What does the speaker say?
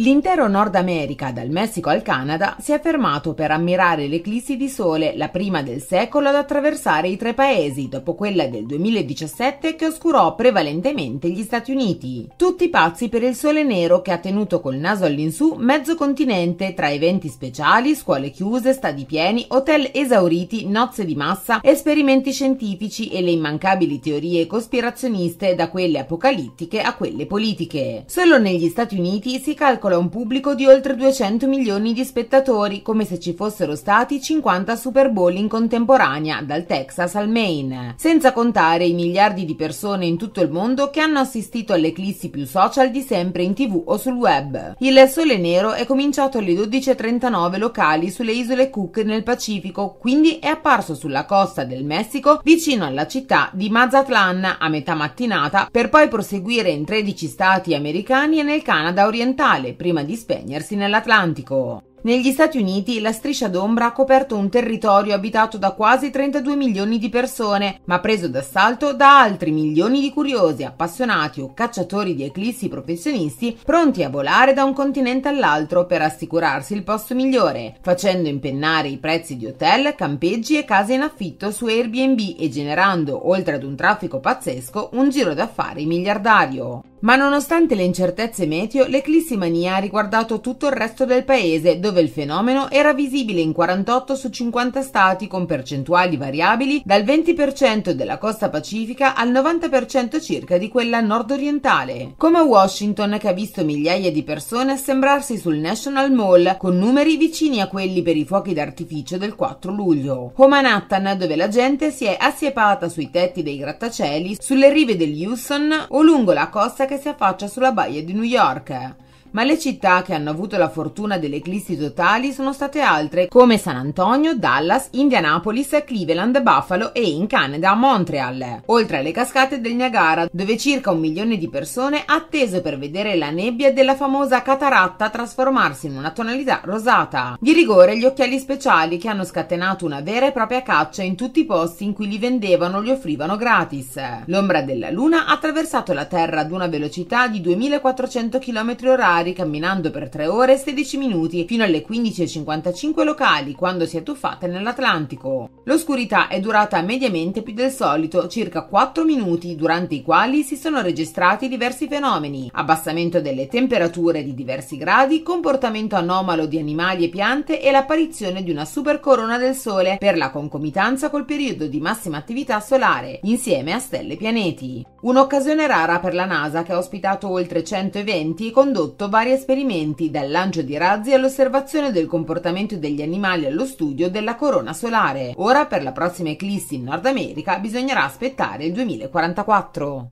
L'intero Nord America, dal Messico al Canada, si è fermato per ammirare l'eclissi di sole, la prima del secolo ad attraversare i tre paesi, dopo quella del 2017 che oscurò prevalentemente gli Stati Uniti. Tutti pazzi per il sole nero che ha tenuto col naso all'insù mezzo continente tra eventi speciali, scuole chiuse, stadi pieni, hotel esauriti, nozze di massa, esperimenti scientifici e le immancabili teorie cospirazioniste da quelle apocalittiche a quelle politiche. Solo negli Stati Uniti si calcola calcola un pubblico di oltre 200 milioni di spettatori, come se ci fossero stati 50 Super Bowl in contemporanea, dal Texas al Maine. Senza contare i miliardi di persone in tutto il mondo che hanno assistito alle eclissi più social di sempre in tv o sul web. Il sole nero è cominciato alle 12.39 locali sulle isole Cook nel Pacifico, quindi è apparso sulla costa del Messico vicino alla città di Mazatlan a metà mattinata per poi proseguire in 13 stati americani e nel Canada orientale, prima di spegnersi nell'Atlantico. Negli Stati Uniti la striscia d'ombra ha coperto un territorio abitato da quasi 32 milioni di persone, ma preso d'assalto da altri milioni di curiosi, appassionati o cacciatori di eclissi professionisti pronti a volare da un continente all'altro per assicurarsi il posto migliore, facendo impennare i prezzi di hotel, campeggi e case in affitto su Airbnb e generando, oltre ad un traffico pazzesco, un giro d'affari miliardario. Ma nonostante le incertezze meteo, l'eclissi mania ha riguardato tutto il resto del paese, dove il fenomeno era visibile in 48 su 50 stati con percentuali variabili dal 20% della costa pacifica al 90% circa di quella nordorientale. Come Washington che ha visto migliaia di persone assembrarsi sul National Mall con numeri vicini a quelli per i fuochi d'artificio del 4 luglio. O Manhattan dove la gente si è assiepata sui tetti dei grattacieli, sulle rive del Houston o lungo la costa che che si affaccia sulla baia di New York ma le città che hanno avuto la fortuna delle eclissi totali sono state altre, come San Antonio, Dallas, Indianapolis, Cleveland, Buffalo e in Canada Montreal, oltre alle cascate del Niagara, dove circa un milione di persone ha atteso per vedere la nebbia della famosa cataratta trasformarsi in una tonalità rosata. Di rigore gli occhiali speciali che hanno scatenato una vera e propria caccia in tutti i posti in cui li vendevano o li offrivano gratis. L'ombra della luna ha attraversato la Terra ad una velocità di 2400 km orari magari camminando per 3 ore e 16 minuti fino alle 15.55 locali quando si è tuffata nell'Atlantico. L'oscurità è durata mediamente più del solito, circa 4 minuti, durante i quali si sono registrati diversi fenomeni, abbassamento delle temperature di diversi gradi, comportamento anomalo di animali e piante e l'apparizione di una super corona del Sole per la concomitanza col periodo di massima attività solare, insieme a stelle e pianeti. Un'occasione rara per la NASA che ha ospitato oltre 100 eventi e condotto vari esperimenti, dal lancio di razzi all'osservazione del comportamento degli animali allo studio della corona solare. Ora per la prossima eclissi in Nord America bisognerà aspettare il 2044.